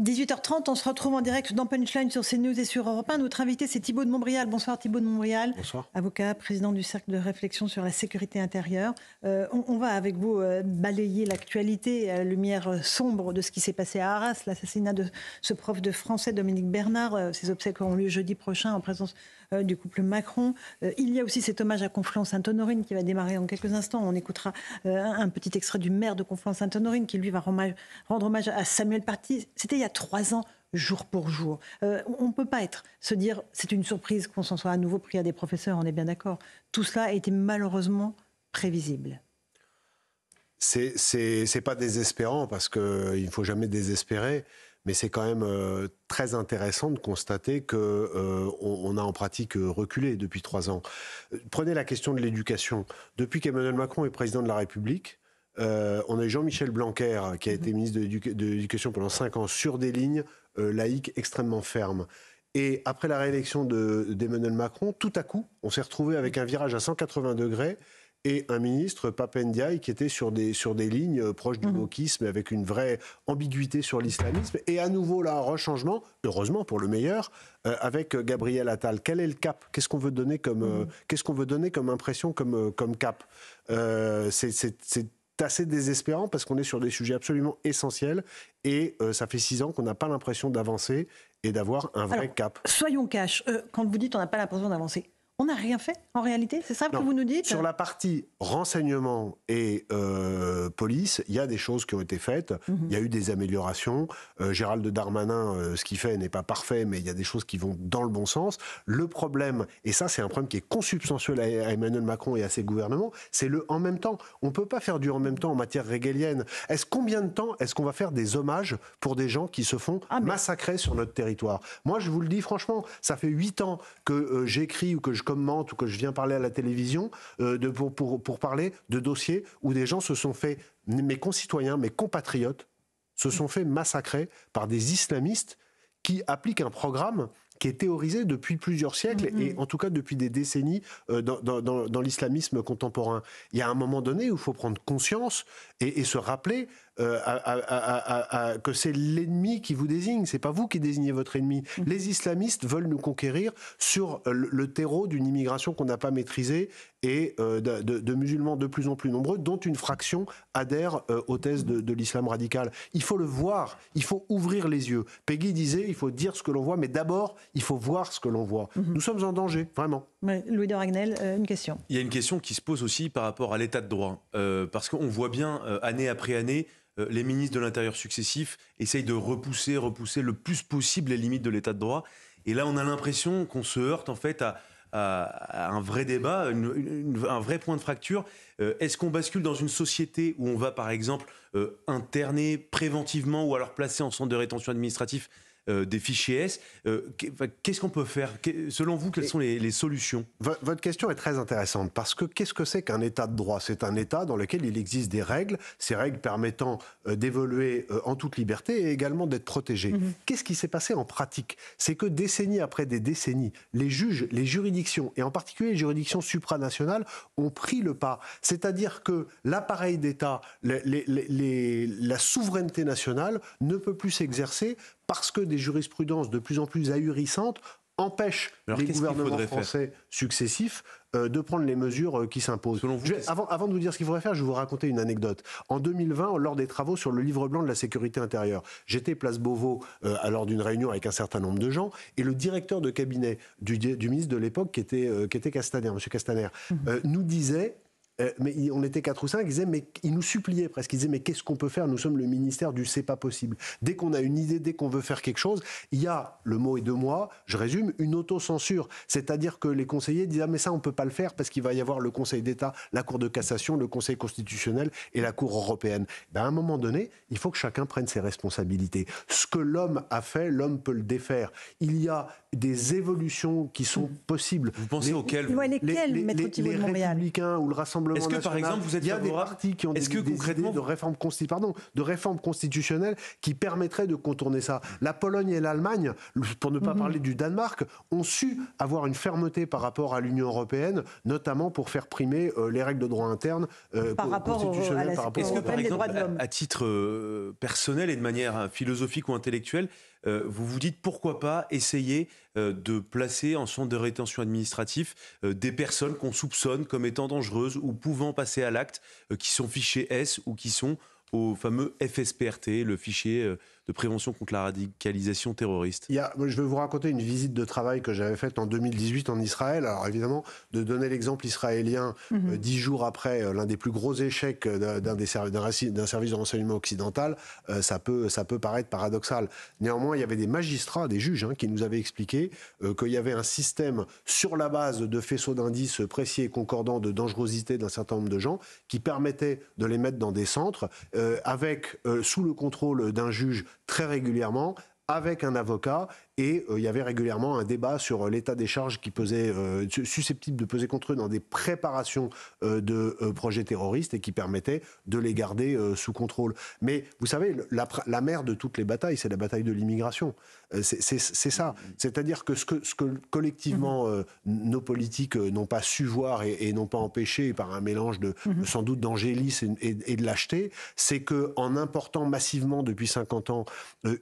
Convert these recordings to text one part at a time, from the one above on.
18h30, on se retrouve en direct dans Punchline sur CNews et sur Europe 1. Notre invité, c'est Thibault de Montbrial. Bonsoir Thibault de Montbrial. Bonsoir. Avocat, président du Cercle de réflexion sur la sécurité intérieure. Euh, on, va avec vous euh, balayer l'actualité la euh, lumière sombre de ce qui s'est passé à Arras, l'assassinat de ce prof de français, Dominique Bernard. ses obsèques auront lieu jeudi prochain en présence euh, du couple Macron. Euh, il y a aussi cet hommage à Conflans-Sainte-Honorine qui va démarrer en quelques instants. On écoutera euh, un petit extrait du maire de Conflans-Sainte-Honorine qui, lui, va rendre hommage à Samuel Paty. C'était il y a trois ans jour pour jour. on ne peut pas être, se dire, c'est une surprise qu'on s'en soit à nouveau pris à des professeurs, on est bien d'accord. Tout cela a été malheureusement prévisible. C'est pas désespérant, parce qu'il ne faut jamais désespérer mais c'est quand même euh, très intéressant de constater qu'on euh, on, a en pratique euh, reculé depuis trois ans. Prenez la question de l'éducation. Depuis qu'Emmanuel Macron est président de la République, on a Jean-Michel Blanquer, qui a été mhm. ministre de l'Éducation pendant cinq ans, sur des lignes laïques extrêmement fermes. Et après la réélection d'Emmanuel Macron, tout à coup, on s'est retrouvé avec un virage à 180 degrés et un ministre, Papendiaï, qui était sur des, sur des lignes euh, proches du wokisme, mhm. avec une vraie ambiguïté sur l'islamisme. Et à nouveau, là, un rechangement, heureusement pour le meilleur, euh, avec Gabriel Attal. Quel est le cap Qu'est-ce qu'on veut donner comme, euh, mhm. qu'est-ce qu'on veut donner comme impression, comme, comme cap C'est assez désespérant parce qu'on est sur des sujets absolument essentiels et ça fait six ans qu'on n'a pas l'impression d'avancer et d'avoir un vrai cap. Soyons cash. quand vous dites on n'a pas l'impression d'avancer, on n'a rien fait en réalité C'est ça que vous nous dites Sur la partie renseignement et euh, police, il y a des choses qui ont été faites, mhm. il y a eu des améliorations. Euh, Gérald Darmanin, euh, ce qu'il fait n'est pas parfait, mais il y a des choses qui vont dans le bon sens. Le problème, et ça c'est un problème qui est consubstantiel à, Emmanuel Macron et à ses gouvernements, c'est le en même temps. On ne peut pas faire du en même temps en matière régalienne. Est-ce combien de temps est-ce qu'on va faire des hommages pour des gens qui se font ah, massacrer sur notre territoire Moi je vous le dis franchement, ça fait huit ans que j'écris ou que je tout ou que je viens parler à la télévision euh, pour, parler de dossiers où des gens se sont fait, mes concitoyens, mes compatriotes, se sont fait massacrer par des islamistes qui appliquent un programme qui est théorisé depuis plusieurs siècles mm-hmm. et en tout cas depuis des décennies euh, dans, l'islamisme contemporain. Il y a un moment donné où il faut prendre conscience et se rappeler euh, que c'est l'ennemi qui vous désigne, c'est pas vous qui désignez votre ennemi. Mhm. Les islamistes veulent nous conquérir sur euh, le, terreau d'une immigration qu'on n'a pas maîtrisée et euh, de, musulmans de plus en plus nombreux, dont une fraction adhère aux thèses de, l'islam radical. Il faut le voir, il faut ouvrir les yeux. Peggy disait, il faut dire ce que l'on voit, mais d'abord, il faut voir ce que l'on voit. Mhm. Nous sommes en danger, vraiment. Mais Louis de Ragnel, une question. Il y a une question qui se pose aussi par rapport à l'état de droit, parce qu'on voit bien, année après année, euh, les ministres de l'Intérieur successifs essayent de repousser, repousser le plus possible les limites de l'état de droit. Et là, on a l'impression qu'on se heurte en fait à, un vrai débat, un vrai point de fracture. Euh, est-ce qu'on bascule dans une société où on va, par exemple, euh, interner préventivement ou alors placer en centre de rétention administratif euh, des fichiers S. Euh, qu'est-ce qu'on peut faire Selon vous, quelles sont les, solutions Votre question est très intéressante parce que qu'est-ce que c'est qu'un État de droit C'est un État dans lequel il existe des règles, ces règles permettant euh, d'évoluer en toute liberté et également d'être protégé. Mmh qu'est-ce qui s'est passé en pratique C'est que décennies après des décennies, les juges, les juridictions, et en particulier les juridictions supranationales, ont pris le pas. C'est-à-dire que l'appareil d'État, les, la souveraineté nationale ne peut plus s'exercer parce que des jurisprudences de plus en plus ahurissantes empêchent les gouvernements français successifs euh, de prendre les mesures euh, qui s'imposent. Avant, avant, de vous dire ce qu'il faudrait faire, je vais vous raconter une anecdote. En 2020, lors des travaux sur le livre blanc de la sécurité intérieure, j'étais place Beauvau euh, lors d'une réunion avec un certain nombre de gens, et le directeur de cabinet du, ministre de l'époque, qui, était, qui était Castaner, M. Castaner, mmh. nous disait euh, mais on était quatre ou cinq, ils, mais, nous suppliaient presque. Ils disaient, mais qu'est-ce qu'on peut faire Nous sommes le ministère du c'est pas possible. Dès qu'on a une idée, dès qu'on veut faire quelque chose, il y a, le mot est de moi, je résume, une autocensure. C'est-à-dire que les conseillers disent, ah, mais ça, on peut pas le faire parce qu'il va y avoir le Conseil d'État, la Cour de cassation, le Conseil constitutionnel et la Cour européenne. Ben, à un moment donné, il faut que chacun prenne ses responsabilités. Ce que l'homme a fait, l'homme peut le défaire. Il y a des évolutions qui sont possibles. Vous pensez auxquelles les, les républicains ou le rassemblement est-ce que par exemple vous êtes favorable qui ont des, que des de réformes pardon, de réformes constitutionnelles qui permettraient de contourner ça. La Pologne et l'Allemagne, pour ne pas mhm. parler du Danemark, ont su avoir une fermeté par rapport à l'Union européenne, notamment pour faire primer euh, les règles de droit interne euh, par rapport à par Est-ce que par exemple, à, titre euh, personnel et de manière hein, philosophique ou intellectuelle, euh, vous vous dites pourquoi pas essayer euh, de placer en centre de rétention administratif euh, des personnes qu'on soupçonne comme étant dangereuses ou pouvant passer à l'acte, qui sont fichées S ou qui sont au fameux FSPRT, le fichier de prévention contre la radicalisation terroriste Il y a, Je vais vous raconter une visite de travail que j'avais faite en 2018 en Israël. Alors évidemment, de donner l'exemple israélien euh, mhm. dix jours après euh, l'un des plus gros échecs euh, d'un, des d'un, service de renseignement occidental, ça, peut, ça peut paraître paradoxal. Néanmoins, il y avait des magistrats, des juges, hein, qui nous avaient expliqué qu'il y avait un système sur la base de faisceaux d'indices précis et concordants de dangerosité d'un certain nombre de gens qui permettait de les mettre dans des centres avec sous le contrôle d'un juge très régulièrement avec un avocat et euh, il y avait régulièrement un débat sur euh, l'état des charges qui pesait, euh, susceptible de peser contre eux dans des préparations de projets terroristes et qui permettait de les garder sous contrôle. Mais vous savez, la, mère de toutes les batailles, c'est la bataille de l'immigration. C'est ça. C'est-à-dire que ce, que ce que, collectivement mmh. nos politiques n'ont pas su voir et, n'ont pas empêché par un mélange de mmh. sans doute d'angélisme et, de lâcheté, c'est que en important massivement depuis 50 ans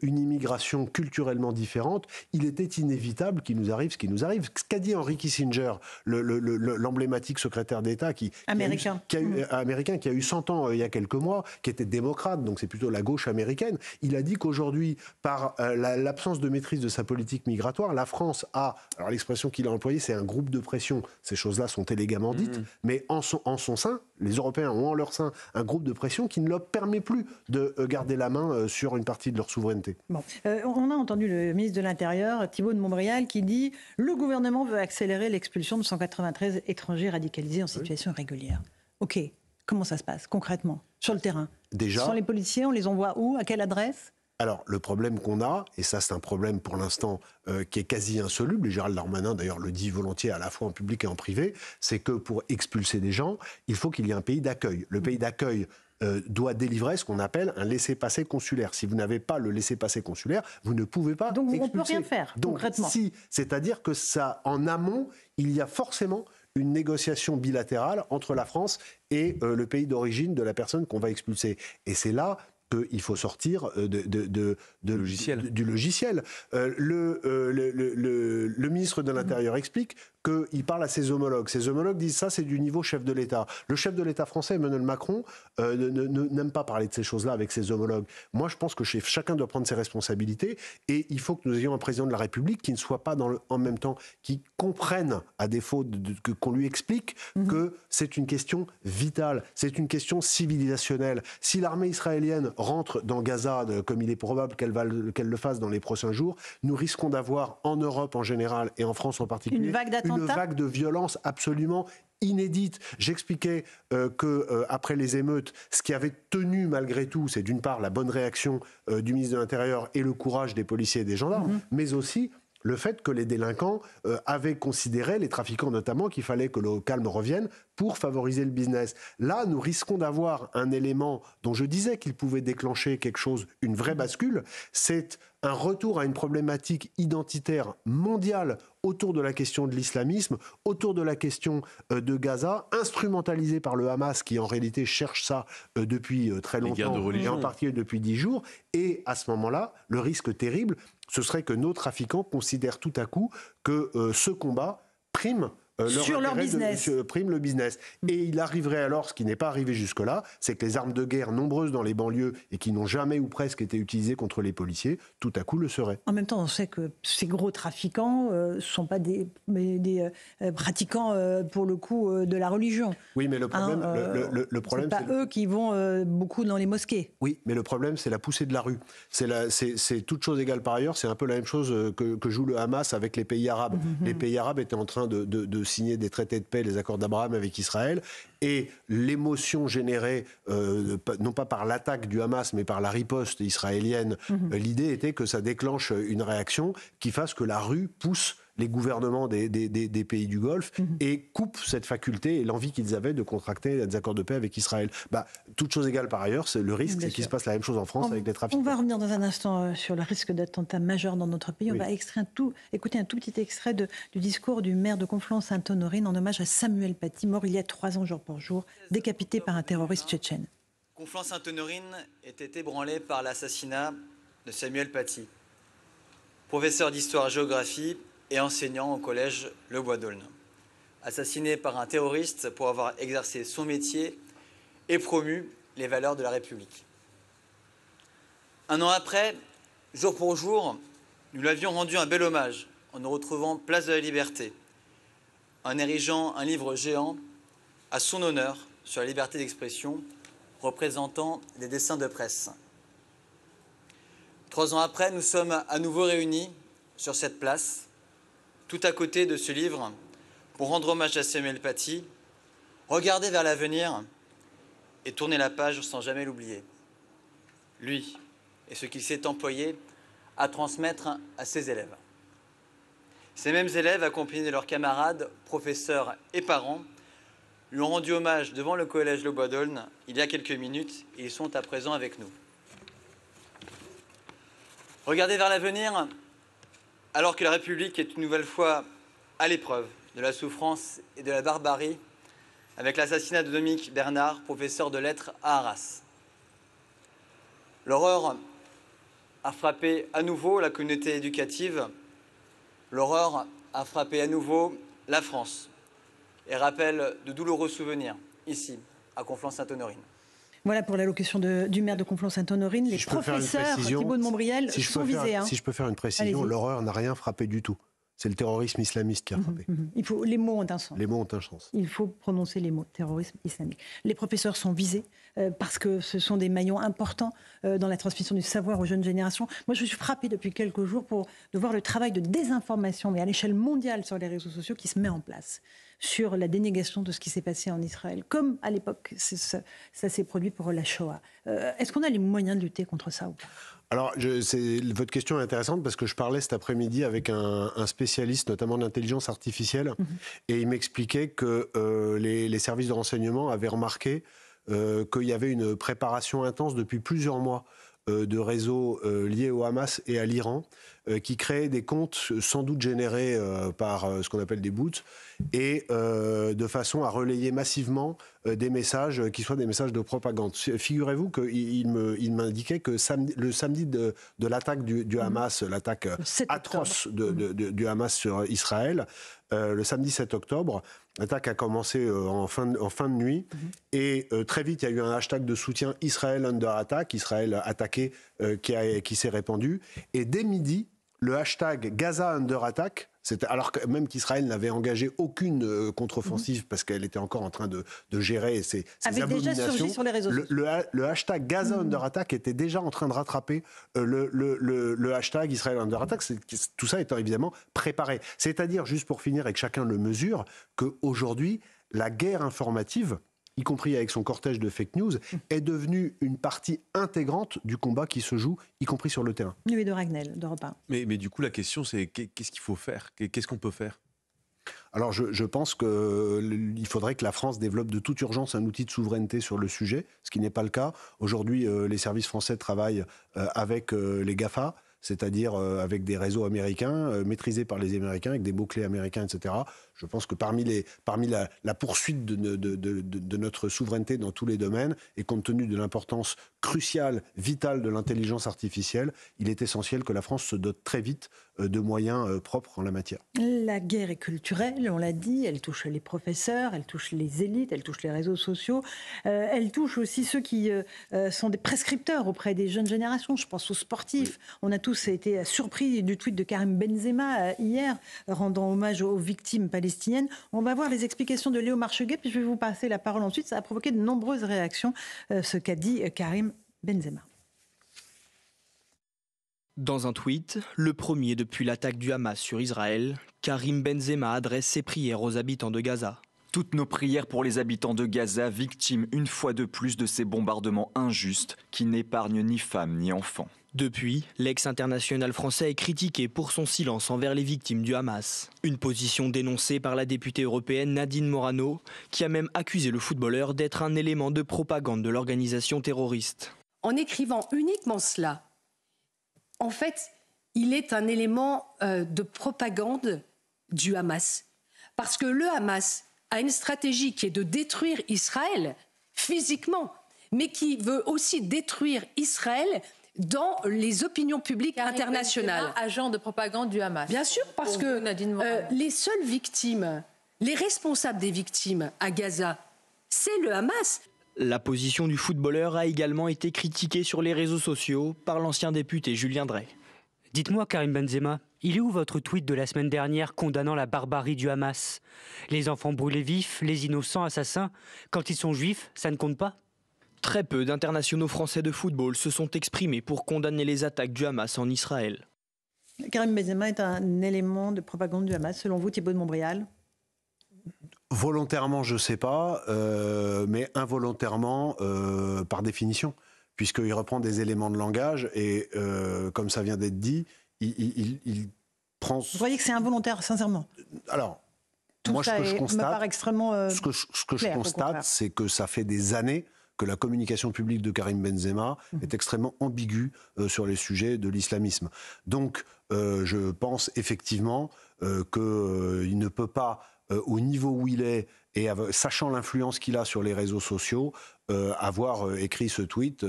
une immigration culturellement différente, il était inévitable qu'il nous arrive ce qui nous arrive. Ce qu'a dit Henry Kissinger, l'emblématique le, secrétaire d'État qui, américain. Qui a eu, 100 mm. euh, ans euh, il y a quelques mois, qui était démocrate, donc c'est plutôt la gauche américaine, il a dit qu'aujourd'hui, par euh, l'absence de maîtrise de sa politique migratoire, la France a, alors l'expression qu'il a employée, c'est un groupe de pression. Ces choses-là sont élégamment dites, mm-hmm. mais en son, en son sein, les Européens ont en leur sein un groupe de pression qui ne leur permet plus de garder la main sur une partie de leur souveraineté. Bon. on a entendu le ministre de la intérieur, Thibault de Montréal qui dit le gouvernement veut accélérer l'expulsion de 193 étrangers radicalisés en situation irrégulière. Ok, comment ça se passe concrètement sur le terrain Déjà. Sans les policiers, on les envoie où À quelle adresse alors, le problème qu'on a, et ça c'est un problème pour l'instant euh, qui est quasi insoluble, et Gérald Darmanin d'ailleurs le dit volontiers à la fois en public et en privé, c'est que pour expulser des gens, il faut qu'il y ait un pays d'accueil. Le pays d'accueil euh, doit délivrer ce qu'on appelle un laissez-passer consulaire. Si vous n'avez pas le laissez-passer consulaire, vous ne pouvez pas. Donc on ne peut rien faire Donc, concrètement. Si, c'est-à-dire que ça, en amont, il y a forcément une négociation bilatérale entre la France et euh, le pays d'origine de la personne qu'on va expulser. Et c'est là qu'il faut sortir euh, de, de, du logiciel. le, ministre de l'Intérieur explique qu'il parle à ses homologues. Ses homologues disent ça, c'est du niveau chef de l'État. Le chef de l'État français, Emmanuel Macron, euh, ne n'aime pas parler de ces choses-là avec ses homologues. Moi, je pense que chacun doit prendre ses responsabilités et il faut que nous ayons un président de la République qui ne soit pas dans en même temps, qui comprenne, à défaut qu'on lui explique, mhm. que c'est une question vitale, c'est une question civilisationnelle. Si l'armée israélienne rentre dans Gaza, comme il est probable qu'elle qu'elle le fasse dans les prochains jours, nous risquons d'avoir en Europe en général et en France en particulier une vague une vague de violence absolument inédite. J'expliquais euh, que euh, après les émeutes, ce qui avait tenu malgré tout, c'est d'une part la bonne réaction euh, du ministre de l'Intérieur et le courage des policiers et des gendarmes, mm-hmm. mais aussi le fait que les délinquants euh, avaient considéré, les trafiquants notamment, qu'il fallait que le calme revienne pour favoriser le business. Là, nous risquons d'avoir un élément dont je disais qu'il pouvait déclencher quelque chose, une vraie bascule, c'est un retour à une problématique identitaire mondiale autour de la question de l'islamisme, autour de la question euh, de Gaza, instrumentalisée par le Hamas qui en réalité cherche ça euh, depuis très longtemps, et en particulier depuis dix jours. Et à ce moment-là, le risque terrible, ce serait que nos trafiquants considèrent tout à coup que euh, ce combat prime euh, sur leur business. prime le business. Mm. Et il arriverait alors, ce qui n'est pas arrivé jusque-là, c'est que les armes de guerre nombreuses dans les banlieues et qui n'ont jamais ou presque été utilisées contre les policiers, tout à coup le seraient. En même temps, on sait que ces gros trafiquants ne euh, sont pas des, des euh, pratiquants, pour le coup, de la religion. Oui, mais le hein, problème, le, problème c'est pas eux qui vont beaucoup dans les mosquées. Oui, mais le problème, c'est la poussée de la rue. C'est toute chose égale par ailleurs, c'est un peu la même chose que, joue le Hamas avec les pays arabes. Mm-hmm. Les pays arabes étaient en train de, de, de signer des traités de paix, les accords d'Abraham avec Israël, et l'émotion générée, euh, non pas par l'attaque du Hamas, mais par la riposte israélienne, mhm. euh, l'idée était que ça déclenche une réaction qui fasse que la rue pousse les gouvernements des, pays du Golfe mhm. et coupent cette faculté et l'envie qu'ils avaient de contracter des accords de paix avec Israël. Bah, toute chose égale par ailleurs, le risque, c'est qu'il se passe la même chose en France avec les trafics. On va revenir dans un instant euh, sur le risque d'attentat majeur dans notre pays. On va extraire tout, écouter un tout petit extrait du discours du maire de Conflans-Sainte-Honorine en hommage à Samuel Paty, mort il y a trois ans jour pour jour, décapité par un terroriste tchétchène. Conflans-Sainte-Honorine était ébranlé par l'assassinat de Samuel Paty. Professeur d'histoire-géographie, et enseignant au collège Le Bois d'Aulne. Assassiné par un terroriste pour avoir exercé son métier et promu les valeurs de la République. Un an après, jour pour jour, nous l'avions rendu un bel hommage en nous retrouvant place de la Liberté, en érigeant un livre géant à son honneur sur la liberté d'expression, représentant des dessins de presse. Trois ans après, nous sommes à nouveau réunis sur cette place tout à côté de ce livre, pour rendre hommage à Samuel Paty, regarder vers l'avenir et tourner la page sans jamais l'oublier. Lui et ce qu'il s'est employé à transmettre à ses élèves. Ces mêmes élèves, accompagnés de leurs camarades, professeurs et parents, lui ont rendu hommage devant le collège Le Bois il y a quelques minutes et ils sont à présent avec nous. Regardez vers l'avenir, alors que la République est une nouvelle fois à l'épreuve de la souffrance et de la barbarie, avec l'assassinat de Dominique Bernard, professeur de lettres à Arras. L'horreur a frappé à nouveau la communauté éducative, l'horreur a frappé à nouveau la France et rappelle de douloureux souvenirs ici, à Conflans-Sainte-Honorine. Voilà pour l'allocation du maire de Conflans-Sainte-Honorine. les professeurs Thibault de Montbriel sont visés. Hein. Si je peux faire une précision, l'horreur n'a rien frappé du tout. C'est le terrorisme islamiste qui a mhm, frappé. Mhm. Il les mots ont un sens. Les mots ont un sens. Il faut prononcer les mots terrorisme islamique. Les professeurs sont visés euh, parce que ce sont des maillons importants euh, dans la transmission du savoir aux jeunes générations. Moi, je suis frappée depuis quelques jours pour, de voir le travail de désinformation, mais à l'échelle mondiale sur les réseaux sociaux, qui se met en place sur la dénégation de ce qui s'est passé en Israël, comme à l'époque ça, s'est produit pour la Shoah. Euh, est-ce qu'on a les moyens de lutter contre ça ou pas alors, votre question est intéressante parce que je parlais cet après-midi avec un, spécialiste, notamment de l'intelligence artificielle, mhm. et il m'expliquait que euh, les, services de renseignement avaient remarqué euh, qu'il y avait une préparation intense depuis plusieurs mois euh, de réseaux euh, liés au Hamas et à l'Iran euh, qui créent des comptes sans doute générés par ce qu'on appelle des boots et de façon à relayer massivement des messages qui soient des messages de propagande. Figurez-vous qu'il m'indiquait que le samedi de, l'attaque du, Hamas, l'attaque atroce mmh. du Hamas sur Israël, euh, le samedi 7 octobre. L'attaque a commencé euh, en, fin de, nuit. Mhm. Et euh, très vite, il y a eu un hashtag de soutien Israël under attack, Israël attaqué, qui s'est répandu. Et dès midi, le hashtag Gaza under attack, alors même qu'Israël n'avait engagé aucune euh, contre-offensive mhm. parce qu'elle était encore en train de, gérer ses, abominations. Déjà sur les réseaux le, le, hashtag Gaza mhm. under attack était déjà en train de rattraper euh, le, le hashtag Israël under attack. Tout ça étant évidemment préparé. C'est-à-dire, juste pour finir et que chacun le mesure, qu'aujourd'hui, la guerre informative, y compris avec son cortège de fake news, est devenue une partie intégrante du combat qui se joue, y compris sur le terrain. Nuit de Ragnel, de repas. Mais, mais du coup, la question, c'est qu'est-ce qu'il faut faire Qu'est-ce qu'on peut faire alors je, pense qu'il faudrait que la France développe de toute urgence un outil de souveraineté sur le sujet, ce qui n'est pas le cas. Aujourd'hui, euh, les services français travaillent euh, avec euh, les GAFA c'est-à-dire euh, avec des réseaux américains, euh, maîtrisés par les Américains, avec des mots-clés américains, etc. Je pense que parmi, les, parmi la, poursuite de, notre souveraineté dans tous les domaines, et compte tenu de l'importance cruciale, vitale de l'intelligence artificielle, il est essentiel que la France se dote très vite euh, de moyens euh, propres en la matière. La guerre est culturelle, on l'a dit, elle touche les professeurs, elle touche les élites, elle touche les réseaux sociaux, euh, elle touche aussi ceux qui sont des prescripteurs auprès des jeunes générations, je pense aux sportifs. On a tous été surpris du tweet de Karim Benzema hier, rendant hommage aux victimes palestiniennes. On va voir les explications de Léo Marcheguet, puis je vais vous passer la parole ensuite. Ça a provoqué de nombreuses réactions, ce qu'a dit Karim Benzema. Dans un tweet, le premier depuis l'attaque du Hamas sur Israël, Karim Benzema adresse ses prières aux habitants de Gaza. Toutes nos prières pour les habitants de Gaza, victimes une fois de plus de ces bombardements injustes qui n'épargnent ni femmes ni enfants. Depuis, l'ex-international français est critiqué pour son silence envers les victimes du Hamas. Une position dénoncée par la députée européenne Nadine Morano, qui a même accusé le footballeur d'être un élément de propagande de l'organisation terroriste. En écrivant uniquement cela, en fait, il est un élément euh, de propagande du Hamas. Parce que le Hamas a une stratégie qui est de détruire Israël physiquement, mais qui veut aussi détruire Israël dans les opinions publiques Car internationales. Agent de propagande du Hamas. Bien sûr, parce que euh, les seules victimes, les responsables des victimes à Gaza, c'est le Hamas. La position du footballeur a également été critiquée sur les réseaux sociaux par l'ancien député Julien Drey. Dites-moi, Karim Benzema, il est où votre tweet de la semaine dernière condamnant la barbarie du Hamas Les enfants brûlés vifs, les innocents assassins, quand ils sont juifs, ça ne compte pas Très peu d'internationaux français de football se sont exprimés pour condamner les attaques du Hamas en Israël. Karim Benzema est un élément de propagande du Hamas, selon vous, Thibaut de Montbrial Volontairement, je ne sais pas, euh, mais involontairement, euh, par définition, puisqu'il reprend des éléments de langage et, euh, comme ça vient d'être dit, il, prend. Vous voyez que c'est involontaire, sincèrement Alors, Tout moi, ce que je constate, ce que je, ce que je constate, c'est que ça fait des années que la communication publique de Karim Benzema mhm. est extrêmement ambiguë sur les sujets de l'islamisme. Donc, je pense effectivement qu'il ne peut pas euh, au niveau où il est et sachant l'influence qu'il a sur les réseaux sociaux, euh, avoir euh, écrit ce tweet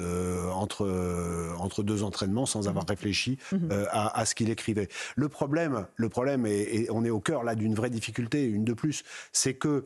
entre, entre deux entraînements sans avoir mmh. réfléchi mmh. à, ce qu'il écrivait. Le problème, le problème et on est au cœur là d'une vraie difficulté, une de plus, c'est que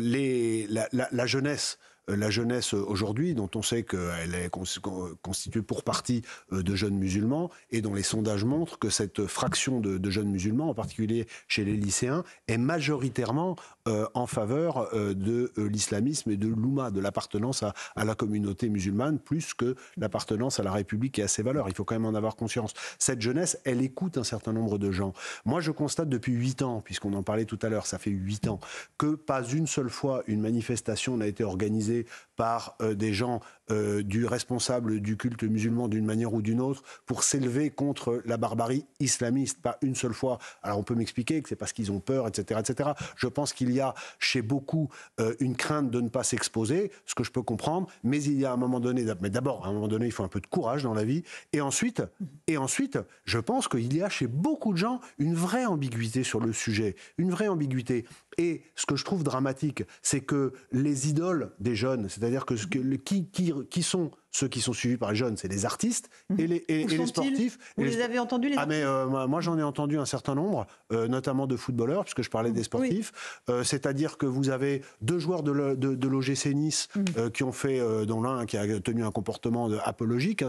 les, la, jeunesse euh, la jeunesse euh, aujourd'hui, dont on sait qu'elle est constituée pour partie euh, de jeunes musulmans, et dont les sondages montrent que cette fraction de, jeunes musulmans, en particulier chez les lycéens, est majoritairement euh, en faveur euh, de euh, l'islamisme et de l'ouma, de l'appartenance à, la communauté musulmane, plus que l'appartenance à la République et à ses valeurs. Il faut quand même en avoir conscience. Cette jeunesse, elle écoute un certain nombre de gens. Moi, je constate depuis 8 ans, puisqu'on en parlait tout à l'heure, ça fait huit ans, que pas une seule fois une manifestation n'a été organisée par des gens du responsable du culte musulman d'une manière ou d'une autre pour s'élever contre la barbarie islamiste. Pas une seule fois. Alors on peut m'expliquer que c'est parce qu'ils ont peur, etc., etc. Je pense qu'il y il y a chez beaucoup euh, une crainte de ne pas s'exposer, ce que je peux comprendre, mais il y a à un moment donné, mais d'abord, à un moment donné, il faut un peu de courage dans la vie, et ensuite, et ensuite je pense qu'il y a chez beaucoup de gens une vraie ambiguïté sur le sujet, une vraie ambiguïté. Et ce que je trouve dramatique, c'est que les idoles des jeunes, c'est-à-dire que, que qui, qui, qui sont ceux qui sont suivis par les jeunes, c'est les artistes mhm. et les, sportifs. Vous les, avez entendus les Ah mais euh, moi j'en ai entendu un certain nombre, euh, notamment de footballeurs, puisque je parlais mhm. des sportifs. Euh, c'est-à-dire que vous avez deux joueurs de, de, l'OGC Nice mhm. qui ont fait, dont l'un qui a tenu un comportement apologique. Hein,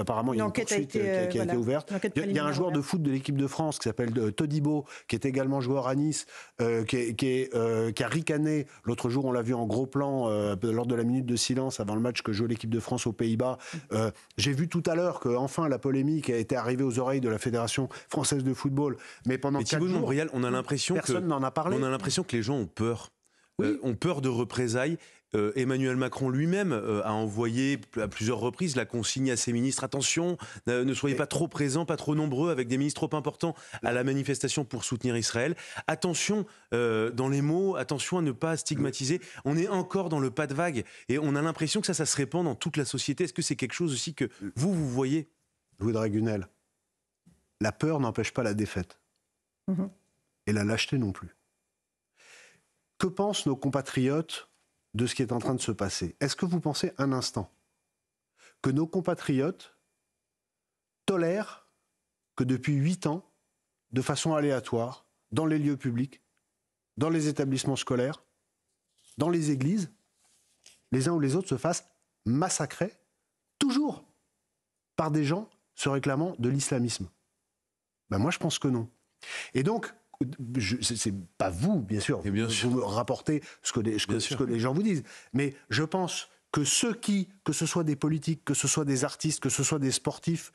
apparemment il y a une poursuite qui a, été ouverte. Il y a un joueur de foot de l'équipe de France qui s'appelle Todibo, qui est également joueur à Nice, qui euh, qui, a ricané. L'autre jour, on l'a vu en gros plan euh, lors de la minute de silence avant le match que joue l'équipe de France aux Pays-Bas. Euh, j'ai vu tout à l'heure que enfin la polémique a été arrivée aux oreilles de la Fédération française de football. Mais pendant Mais jours, on a l'impression que personne n'en a parlé. On a l'impression que les gens ont peur. Oui. ont peur de représailles. Euh, Emmanuel Macron lui-même euh, a envoyé à plusieurs reprises la consigne à ses ministres attention, euh, ne soyez pas trop présents, pas trop nombreux, avec des ministres trop importants à la manifestation pour soutenir Israël. Attention dans les mots, attention à ne pas stigmatiser. On est encore dans le pas de vague et on a l'impression que ça, ça se répand dans toute la société. Est-ce que c'est quelque chose aussi que vous, vous voyez Louis Dragunel, la peur n'empêche pas la défaite mhm. et la lâcheté non plus. Que pensent nos compatriotes de ce qui est en train de se passer. Est-ce que vous pensez un instant que nos compatriotes tolèrent que depuis huit ans, de façon aléatoire, dans les lieux publics, dans les établissements scolaires, dans les églises, les uns ou les autres se fassent massacrer, toujours par des gens se réclamant de l'islamisme ben Moi, je pense que non. Et donc, c'est pas vous, bien sûr, vous rapportez que, ce que les gens vous disent, mais je pense que ceux qui, que ce soit des politiques, que ce soit des artistes, que ce soit des sportifs,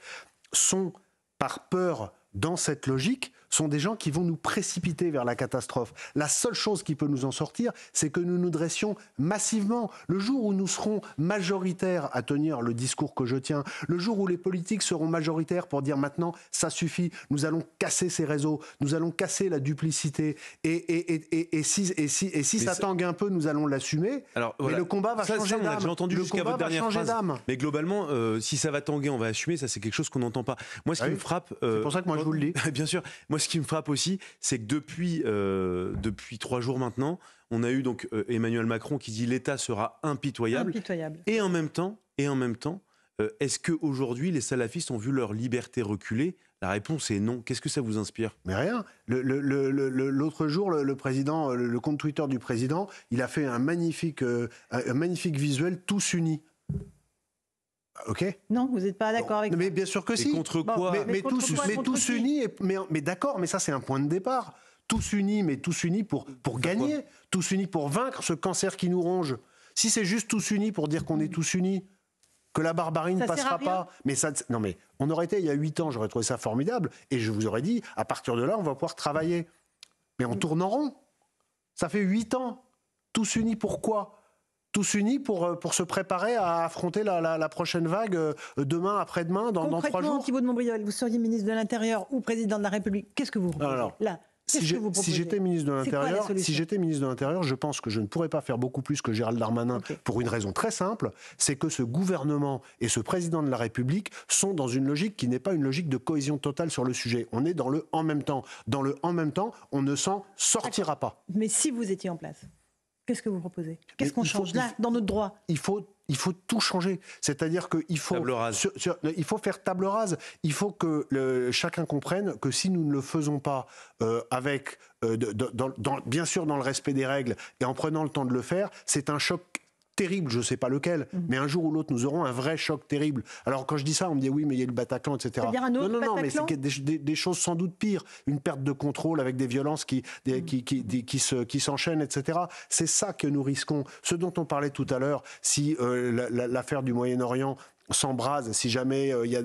sont par peur dans cette logique, sont des gens qui vont nous précipiter vers la catastrophe. La seule chose qui peut nous en sortir, c'est que nous nous dressions massivement. Le jour où nous serons majoritaires à tenir le discours que je tiens, le jour où les politiques seront majoritaires pour dire maintenant, ça suffit, nous allons casser ces réseaux, nous allons casser la duplicité, et, et, et si, et si, ça, tangue un peu, nous allons l'assumer, et le combat va changer d'âme. entendu le dernière Mais globalement, euh, si ça va tanguer, on va assumer, ça c'est quelque chose qu'on n'entend pas. Moi, ce qui ah me frappe... Euh, c'est pour ça que moi, je vous le dis. Bien sûr. Moi, ce qui me frappe aussi, c'est que depuis, euh, depuis trois jours maintenant, on a eu donc euh, Emmanuel Macron qui dit l'État sera impitoyable. impitoyable. Et en même temps, et en même temps, euh, est-ce que aujourd'hui les salafistes ont vu leur liberté reculer La réponse est non. Qu'est-ce que ça vous inspire Mais rien. L'autre jour, le, président, le, compte Twitter du président, il a fait un magnifique, un magnifique visuel tous unis. Non, vous n'êtes pas d'accord avec. mais bien sûr que et si. Contre quoi Mais, contre tous, quoi, mais tous unis. mais, d'accord, mais ça c'est un point de départ. Tous unis, mais tous unis pour pour gagner. Tous unis pour vaincre ce cancer qui nous ronge. Si c'est juste tous unis pour dire qu'on est tous unis, que la barbarie ne passera pas. Mais ça, non mais on aurait été il y a huit ans, j'aurais trouvé ça formidable et je vous aurais dit à partir de là on va pouvoir travailler. Mais on tourne en rond. Ça fait huit ans. Tous unis pourquoi tous unis pour, euh, pour se préparer à affronter la, la, prochaine vague euh, demain, après-demain, dans, dans trois jours Thibault de Montbriol, vous seriez ministre de l'Intérieur ou président de la République. Qu'est-ce que vous proposez Alors, Là, si j'étais ministre de l'Intérieur, si j'étais ministre de l'Intérieur, je pense que je ne pourrais pas faire beaucoup plus que Gérald Darmanin pour une raison très simple, c'est que ce gouvernement et ce président de la République sont dans une logique qui n'est pas une logique de cohésion totale sur le sujet. On est dans le en même temps. Dans le en même temps, on ne s'en sortira pas. Mais si vous étiez en place Qu'est-ce que vous proposez Qu'est-ce qu'on change là, dans notre droit Il faut il faut tout changer. C'est-à-dire qu'il faut, il faut faire table rase. Il faut que le, chacun comprenne que si nous ne le faisons pas euh, avec, euh, bien sûr dans le respect des règles et en prenant le temps de le faire, c'est un choc terrible, je ne sais pas lequel, mhm. mais un jour ou l'autre, nous aurons un vrai choc terrible. Alors quand je dis ça, on me dit oui, mais il y a le Bataclan, etc. Un autre non, non, non, mais c'est des, choses sans doute pires. Une perte de contrôle avec des violences qui, mhm. qui, qui, s'enchaînent, etc. C'est ça que nous risquons. Ce dont on parlait tout à l'heure, si euh, l'affaire du Moyen-Orient s'embrase, si jamais euh, il y a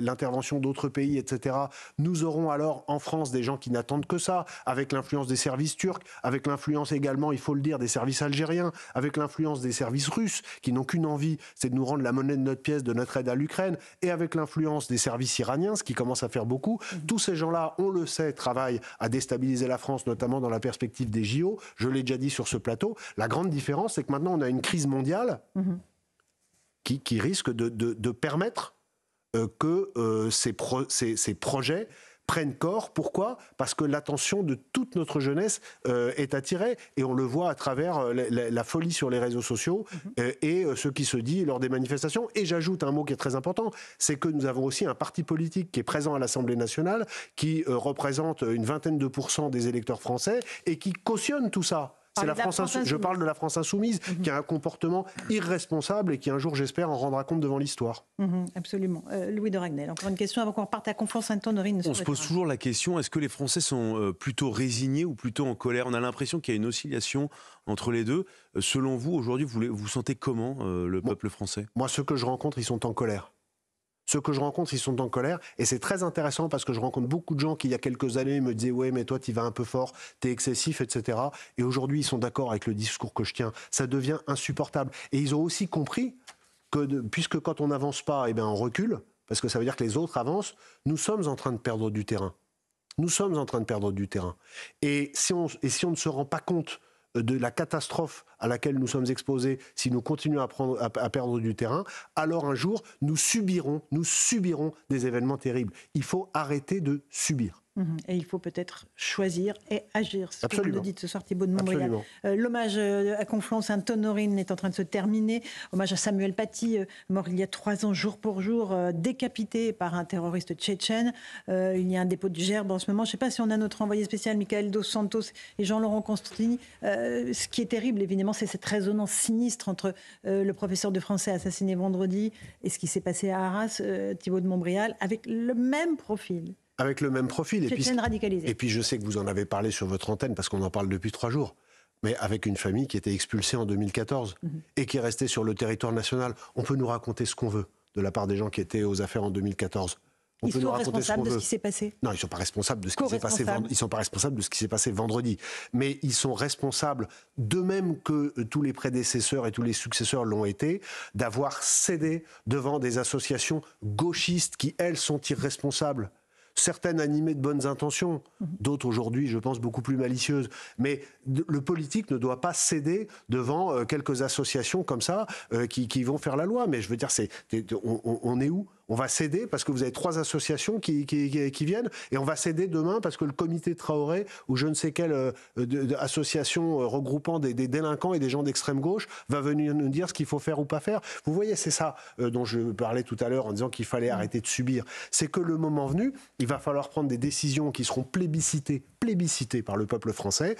l'intervention d'autres pays, etc., nous aurons alors en France des gens qui n'attendent que ça, avec l'influence des services turcs, avec l'influence également, il faut le dire, des services algériens, avec l'influence des services russes, qui n'ont qu'une envie, c'est de nous rendre la monnaie de notre pièce, de notre aide à l'Ukraine, et avec l'influence des services iraniens, ce qui commence à faire beaucoup. Mmh. Tous ces gens-là, on le sait, travaillent à déstabiliser la France, notamment dans la perspective des JO. Je l'ai déjà dit sur ce plateau. La grande différence, c'est que maintenant, on a une crise mondiale. Mmh qui, risque de, permettre euh, que euh, ces, projets prennent corps. Pourquoi Parce que l'attention de toute notre jeunesse euh, est attirée et on le voit à travers la, folie sur les réseaux sociaux mhm. et ce qui se dit lors des manifestations. Et j'ajoute un mot qui est très important, c'est que nous avons aussi un parti politique qui est présent à l'Assemblée nationale, qui représente une vingtaine de pourcents des électeurs français et qui cautionne tout ça. C'est la, ah, France, Je parle de la France insoumise, mhm. qui a un comportement irresponsable et qui un jour, j'espère, en rendra compte devant l'histoire. Mhm, absolument. Euh, Louis de Ragnel, encore une question avant qu'on reparte à conflans saint honorine On se pose toujours la question est-ce que les Français sont euh, plutôt résignés ou plutôt en colère On a l'impression qu'il y a une oscillation entre les deux. Euh, selon vous, aujourd'hui, vous vous sentez comment le peuple français Moi, ceux que je rencontre, ils sont en colère. Ceux que je rencontre, ils sont en colère. Et c'est très intéressant parce que je rencontre beaucoup de gens qui, il y a quelques années, me disaient Ouais, mais toi, tu vas un peu fort, tu es excessif, etc. Et aujourd'hui, ils sont d'accord avec le discours que je tiens. Ça devient insupportable. Et ils ont aussi compris que, puisque quand on n'avance pas, eh bien, on recule, parce que ça veut dire que les autres avancent, nous sommes en train de perdre du terrain. Nous sommes en train de perdre du terrain. et si on ne se rend pas compte de la catastrophe à laquelle nous sommes exposés si nous continuons à, perdre du terrain, alors un jour, nous subirons, nous subirons des événements terribles. Il faut arrêter de subir. Mhm. Et il faut peut-être choisir et agir. Ce que ce soir, Thibault de Montréal. Euh, l'hommage euh, à confluence un honorine est en train de se terminer. Hommage à Samuel Paty, euh, mort il y a trois ans, jour pour jour, décapité par un terroriste tchétchène. il y a un dépôt de gerbe en ce moment. Je ne sais pas si on a notre envoyé spécial, Michael Dos Santos et Jean-Laurent Constantini. ce qui est terrible, évidemment, c'est cette résonance sinistre entre le professeur de français assassiné vendredi et ce qui s'est passé à Arras, Thibault de Montréal, avec le même profil. Avec le même profil. et puis Et puis je sais que vous en avez parlé sur votre antenne parce qu'on en parle depuis trois jours. Mais avec une famille qui était expulsée en 2014 mhm. et qui est restée sur le territoire national. On peut nous raconter ce qu'on veut de la part des gens qui étaient aux affaires en 2014. ils sont responsables de ce qui s'est passé Non, ils ne sont pas responsables de ce qui s'est passé. Ils sont pas responsables de ce qui s'est passé vendredi, mais ils sont responsables, de même que euh, tous les prédécesseurs et tous les successeurs l'ont été, d'avoir cédé devant des associations gauchistes qui elles sont irresponsables certaines animées de bonnes intentions, mhm. d'autres aujourd'hui, je pense, beaucoup plus malicieuses. Mais le politique ne doit pas céder devant euh, quelques associations comme ça euh, qui, vont faire la loi. Mais je veux dire, c'est, on est où on va céder parce que vous avez trois associations qui, viennent et on va céder demain parce que le comité Traoré ou je ne sais quelle euh, association euh, regroupant des, délinquants et des gens d'extrême gauche va venir nous dire ce qu'il faut faire ou pas faire. Vous voyez, c'est ça euh, dont je parlais tout à l'heure en disant qu'il fallait mm. arrêter de subir. C'est que le moment venu, il va falloir prendre des décisions qui seront plébiscitées, plébiscitées par le peuple français,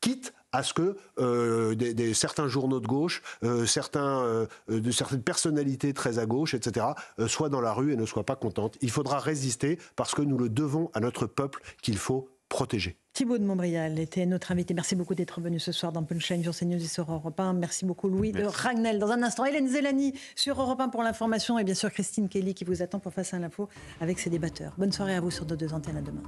quitte à ce que euh, certains journaux de gauche, euh, certains, euh, de certaines personnalités très à gauche, etc., soient dans la rue et ne soient pas contentes. Il faudra résister parce que nous le devons à notre peuple qu'il faut protéger. Thibaut de Montbrial était notre invité. Merci beaucoup d'être venu ce soir dans Punchline sur CNews et sur Europe 1. Merci beaucoup Louis de Ragnel. Dans un instant, Hélène Zélani sur Europe 1 pour l'information et bien sûr Christine Kelly qui vous attend pour Face à l'info avec ses débatteurs. Bonne soirée à vous sur nos deux antennes. À demain.